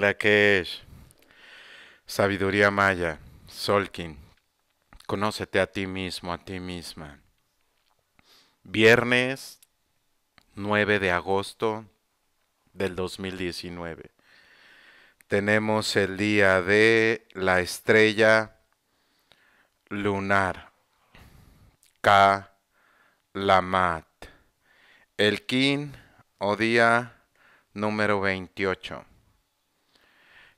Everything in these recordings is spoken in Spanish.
la que es sabiduría maya, Solkin. Conócete a ti mismo, a ti misma. Viernes 9 de agosto del 2019. Tenemos el día de la estrella lunar. Ka Lamat. El Kin o día número 28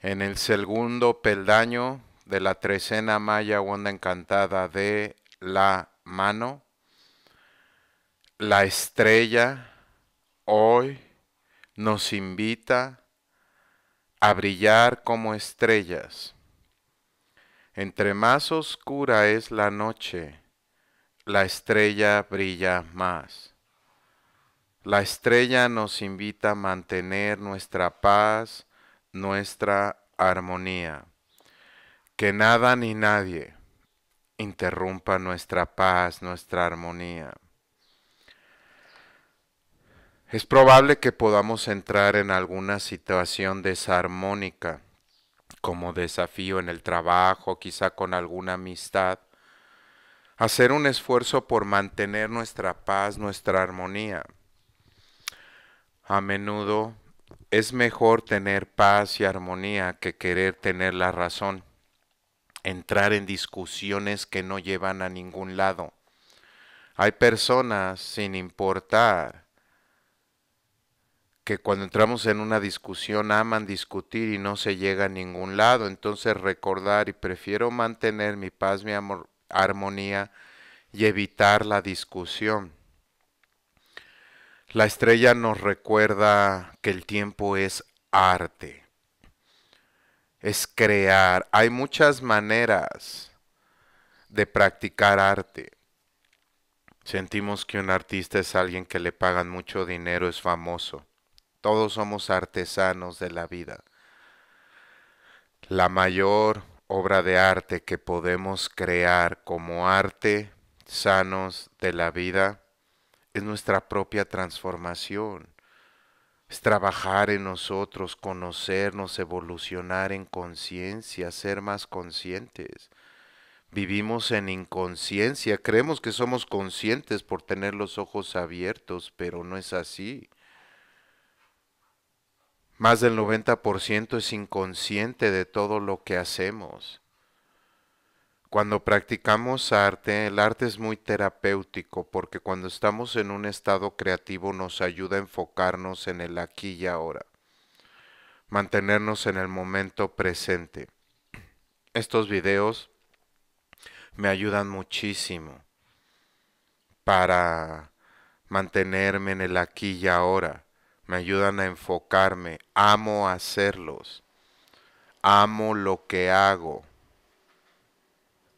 en el segundo peldaño de la trecena maya onda encantada de la mano, la estrella hoy nos invita a brillar como estrellas. Entre más oscura es la noche, la estrella brilla más. La estrella nos invita a mantener nuestra paz nuestra armonía. Que nada ni nadie interrumpa nuestra paz, nuestra armonía. Es probable que podamos entrar en alguna situación desarmónica, como desafío en el trabajo, quizá con alguna amistad. Hacer un esfuerzo por mantener nuestra paz, nuestra armonía. A menudo es mejor tener paz y armonía que querer tener la razón, entrar en discusiones que no llevan a ningún lado. Hay personas, sin importar, que cuando entramos en una discusión aman discutir y no se llega a ningún lado. Entonces recordar y prefiero mantener mi paz, mi amor, armonía y evitar la discusión. La estrella nos recuerda que el tiempo es arte, es crear. Hay muchas maneras de practicar arte. Sentimos que un artista es alguien que le pagan mucho dinero, es famoso. Todos somos artesanos de la vida. La mayor obra de arte que podemos crear como arte sanos de la vida es nuestra propia transformación. Es trabajar en nosotros, conocernos, evolucionar en conciencia, ser más conscientes. Vivimos en inconsciencia, creemos que somos conscientes por tener los ojos abiertos, pero no es así. Más del 90% es inconsciente de todo lo que hacemos. Cuando practicamos arte, el arte es muy terapéutico porque cuando estamos en un estado creativo nos ayuda a enfocarnos en el aquí y ahora, mantenernos en el momento presente. Estos videos me ayudan muchísimo para mantenerme en el aquí y ahora. Me ayudan a enfocarme. Amo hacerlos. Amo lo que hago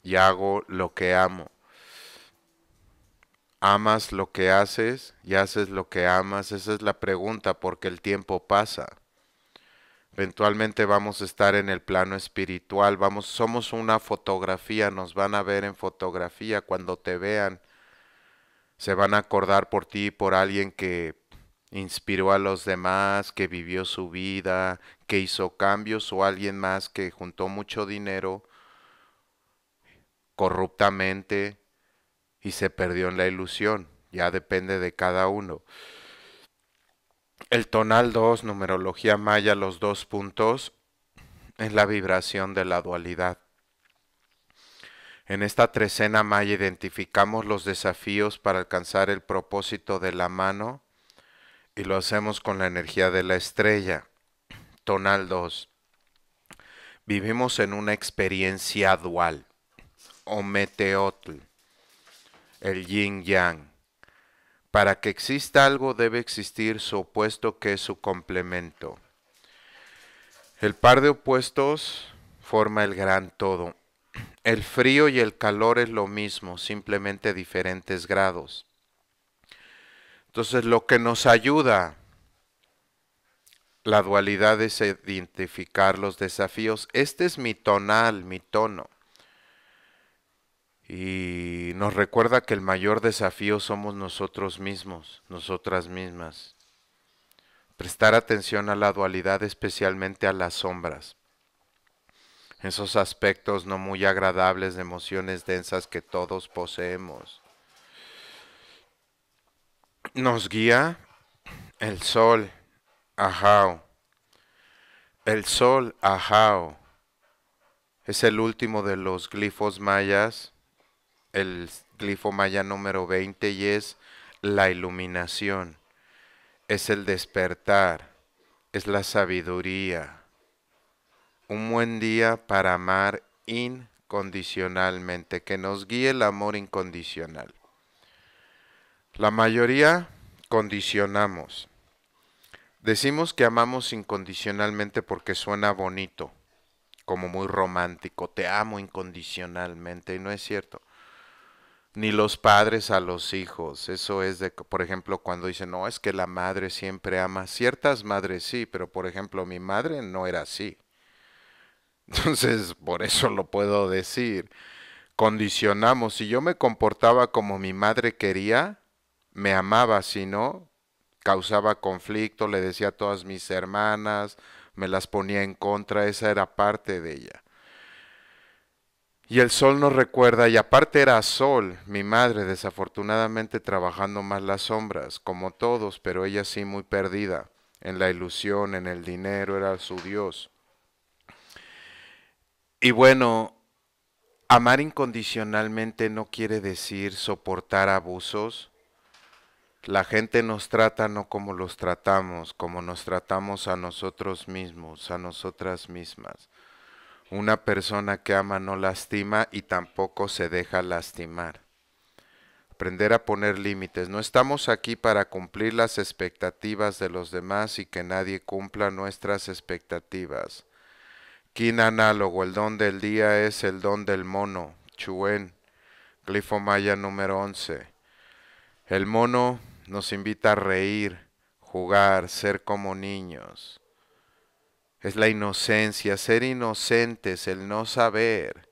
y hago lo que amo. ¿Amas lo que haces y haces lo que amas? Esa es la pregunta porque el tiempo pasa. Eventualmente vamos a estar en el plano espiritual, vamos somos una fotografía, nos van a ver en fotografía cuando te vean. Se van a acordar por ti, por alguien que inspiró a los demás, que vivió su vida, que hizo cambios o alguien más que juntó mucho dinero corruptamente y se perdió en la ilusión. Ya depende de cada uno. El tonal 2, numerología maya, los dos puntos, es la vibración de la dualidad. En esta trecena maya identificamos los desafíos para alcanzar el propósito de la mano y lo hacemos con la energía de la estrella. Tonal 2. Vivimos en una experiencia dual meteotl, el yin yang. Para que exista algo debe existir su opuesto que es su complemento. El par de opuestos forma el gran todo. El frío y el calor es lo mismo, simplemente diferentes grados. Entonces lo que nos ayuda la dualidad es identificar los desafíos. Este es mi tonal, mi tono y nos recuerda que el mayor desafío somos nosotros mismos, nosotras mismas. Prestar atención a la dualidad, especialmente a las sombras. Esos aspectos no muy agradables de emociones densas que todos poseemos. Nos guía el sol, ajao. El sol, ajao. Es el último de los glifos mayas el glifo maya número 20 y es la iluminación, es el despertar, es la sabiduría. Un buen día para amar incondicionalmente, que nos guíe el amor incondicional. La mayoría condicionamos. Decimos que amamos incondicionalmente porque suena bonito, como muy romántico, te amo incondicionalmente, y no es cierto ni los padres a los hijos. Eso es de, por ejemplo, cuando dicen, no, es que la madre siempre ama. Ciertas madres sí, pero por ejemplo, mi madre no era así. Entonces, por eso lo puedo decir. Condicionamos. Si yo me comportaba como mi madre quería, me amaba, si no, causaba conflicto, le decía a todas mis hermanas, me las ponía en contra, esa era parte de ella. Y el sol nos recuerda, y aparte era sol, mi madre desafortunadamente trabajando más las sombras, como todos, pero ella sí muy perdida, en la ilusión, en el dinero, era su Dios. Y bueno, amar incondicionalmente no quiere decir soportar abusos. La gente nos trata no como los tratamos, como nos tratamos a nosotros mismos, a nosotras mismas. Una persona que ama no lastima y tampoco se deja lastimar. Aprender a poner límites. No estamos aquí para cumplir las expectativas de los demás y que nadie cumpla nuestras expectativas. Kin análogo, el don del día es el don del mono, Chuen, glifo maya número 11. El mono nos invita a reír, jugar, ser como niños. Es la inocencia, ser inocentes, el no saber,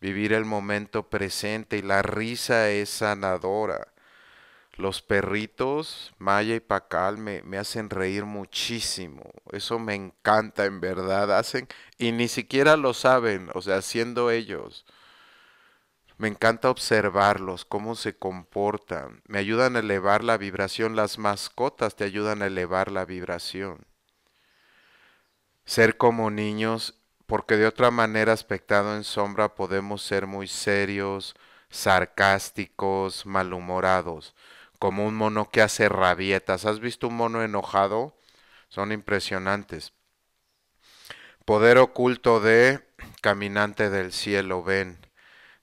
vivir el momento presente y la risa es sanadora. Los perritos, Maya y Pacal, me, hacen reír muchísimo. Eso me encanta, en verdad. Hacen, y ni siquiera lo saben, o sea, siendo ellos. Me encanta observarlos, cómo se comportan. Me ayudan a elevar la vibración. Las mascotas te ayudan a elevar la vibración ser como niños, porque de otra manera, aspectado en sombra, podemos ser muy serios, sarcásticos, malhumorados, como un mono que hace rabietas. ¿Has visto un mono enojado? Son impresionantes. Poder oculto de Caminante del Cielo, ven.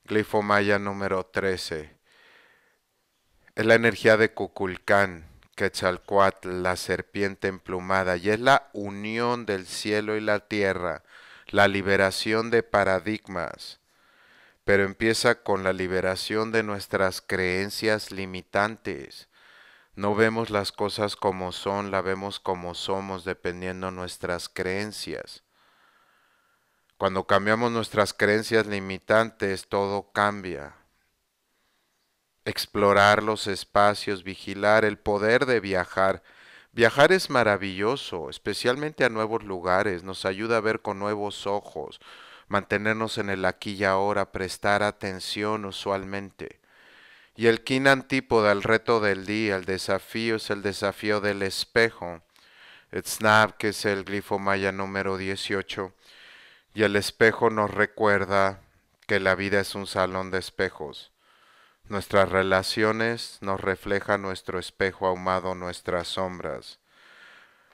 Glifo Maya número 13. Es la energía de Cuculcán. Quetzalcoatl, la serpiente emplumada, y es la unión del cielo y la tierra, la liberación de paradigmas, pero empieza con la liberación de nuestras creencias limitantes. No vemos las cosas como son, la vemos como somos dependiendo nuestras creencias. Cuando cambiamos nuestras creencias limitantes, todo cambia explorar los espacios, vigilar, el poder de viajar. Viajar es maravilloso, especialmente a nuevos lugares, nos ayuda a ver con nuevos ojos, mantenernos en el aquí y ahora, prestar atención usualmente. Y el kin antípoda, el reto del día, el desafío es el desafío del espejo. snap, que es el glifo maya número 18. Y el espejo nos recuerda que la vida es un salón de espejos. Nuestras relaciones nos refleja nuestro espejo ahumado, nuestras sombras.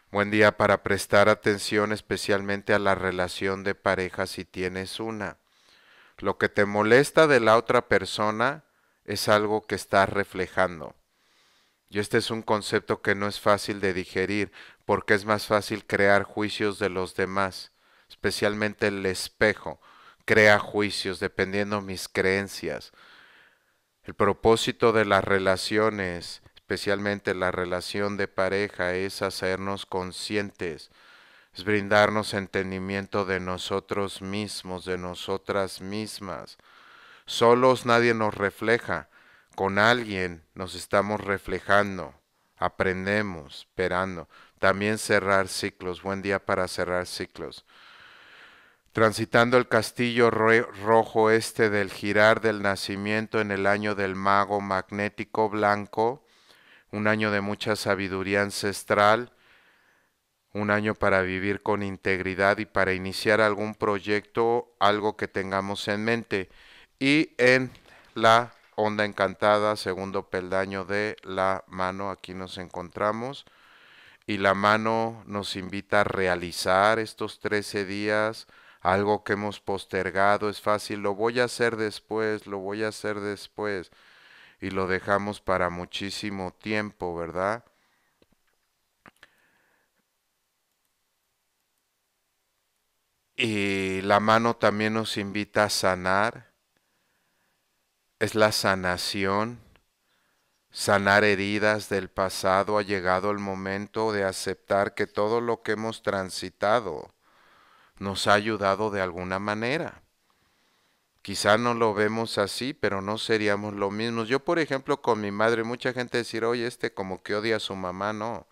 Buen día para prestar atención especialmente a la relación de pareja si tienes una. Lo que te molesta de la otra persona es algo que estás reflejando. Y este es un concepto que no es fácil de digerir porque es más fácil crear juicios de los demás, especialmente el espejo crea juicios dependiendo mis creencias el propósito de las relaciones, especialmente la relación de pareja, es hacernos conscientes, es brindarnos entendimiento de nosotros mismos, de nosotras mismas. Solos nadie nos refleja, con alguien nos estamos reflejando, aprendemos, esperando. También cerrar ciclos, buen día para cerrar ciclos transitando el castillo rojo este del girar del nacimiento en el año del mago magnético blanco, un año de mucha sabiduría ancestral, un año para vivir con integridad y para iniciar algún proyecto, algo que tengamos en mente. Y en la onda encantada, segundo peldaño de la mano, aquí nos encontramos. Y la mano nos invita a realizar estos 13 días, algo que hemos postergado, es fácil, lo voy a hacer después, lo voy a hacer después, y lo dejamos para muchísimo tiempo, ¿verdad? Y la mano también nos invita a sanar. Es la sanación, sanar heridas del pasado. Ha llegado el momento de aceptar que todo lo que hemos transitado, nos ha ayudado de alguna manera. Quizá no lo vemos así, pero no seríamos lo mismos. Yo, por ejemplo, con mi madre, mucha gente decir, oye, este como que odia a su mamá, no.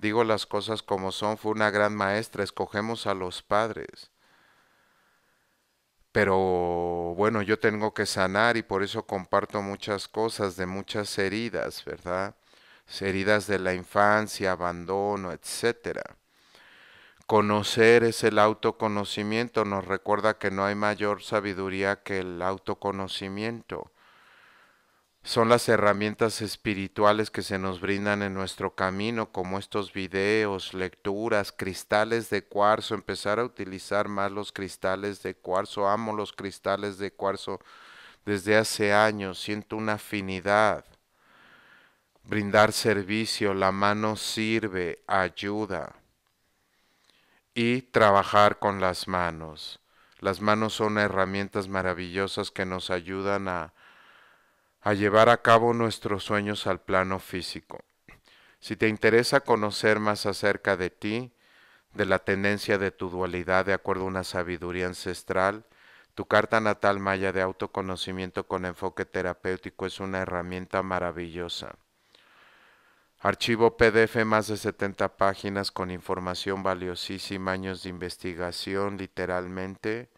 Digo las cosas como son, fue una gran maestra, escogemos a los padres. Pero bueno, yo tengo que sanar y por eso comparto muchas cosas de muchas heridas, ¿verdad? Heridas de la infancia, abandono, etcétera. Conocer es el autoconocimiento, nos recuerda que no hay mayor sabiduría que el autoconocimiento. Son las herramientas espirituales que se nos brindan en nuestro camino, como estos videos, lecturas, cristales de cuarzo, empezar a utilizar más los cristales de cuarzo, amo los cristales de cuarzo desde hace años, siento una afinidad. Brindar servicio, la mano sirve, ayuda y trabajar con las manos. Las manos son herramientas maravillosas que nos ayudan a, a llevar a cabo nuestros sueños al plano físico. Si te interesa conocer más acerca de ti, de la tendencia de tu dualidad de acuerdo a una sabiduría ancestral, tu carta natal maya de autoconocimiento con enfoque terapéutico es una herramienta maravillosa. Archivo PDF más de 70 páginas con información valiosísima, años de investigación literalmente.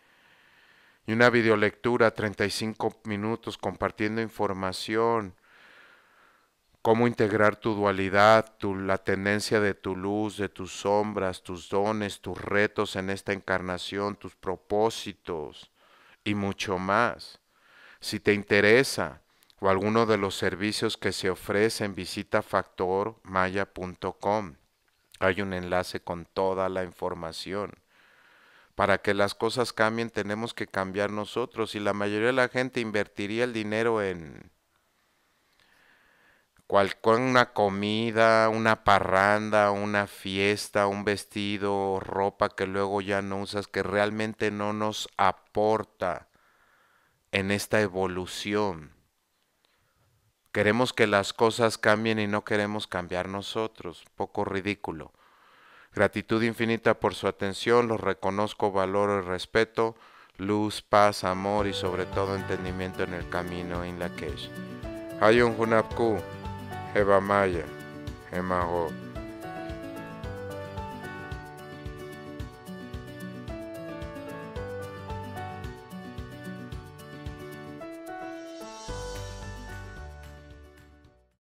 Y una videolectura, 35 minutos compartiendo información. Cómo integrar tu dualidad, la tendencia de tu luz, de tus sombras, tus dones, tus retos en esta encarnación, tus propósitos y mucho más. Si te interesa, o alguno de los servicios que se ofrecen, visita factormaya.com. Hay un enlace con toda la información. Para que las cosas cambien tenemos que cambiar nosotros y la mayoría de la gente invertiría el dinero en cualquier una comida, una parranda, una fiesta, un vestido, ropa que luego ya no usas, que realmente no nos aporta en esta evolución Queremos que las cosas cambien y no queremos cambiar nosotros. Poco ridículo. Gratitud infinita por su atención, los reconozco, valoro y respeto. Luz, paz, amor y sobre todo entendimiento en el camino en la que es. Hayun Hunapku, Maya,